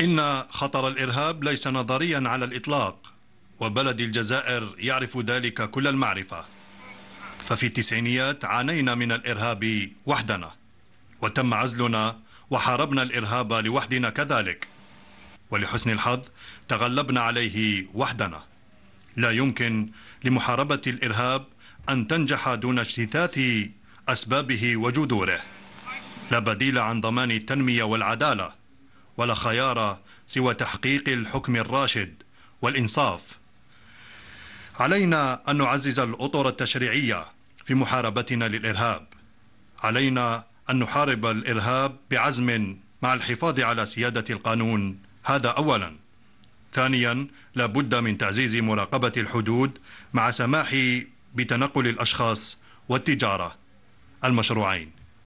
إن خطر الإرهاب ليس نظريا على الإطلاق وبلد الجزائر يعرف ذلك كل المعرفة ففي التسعينيات عانينا من الإرهاب وحدنا وتم عزلنا وحاربنا الإرهاب لوحدنا كذلك ولحسن الحظ تغلبنا عليه وحدنا لا يمكن لمحاربة الإرهاب أن تنجح دون اجتثاث أسبابه وجذوره لا بديل عن ضمان التنمية والعدالة ولا خيار سوى تحقيق الحكم الراشد والإنصاف علينا أن نعزز الأطر التشريعية في محاربتنا للإرهاب علينا أن نحارب الإرهاب بعزم مع الحفاظ على سيادة القانون هذا أولا ثانيا لا بد من تعزيز مراقبة الحدود مع سماح بتنقل الأشخاص والتجارة المشروعين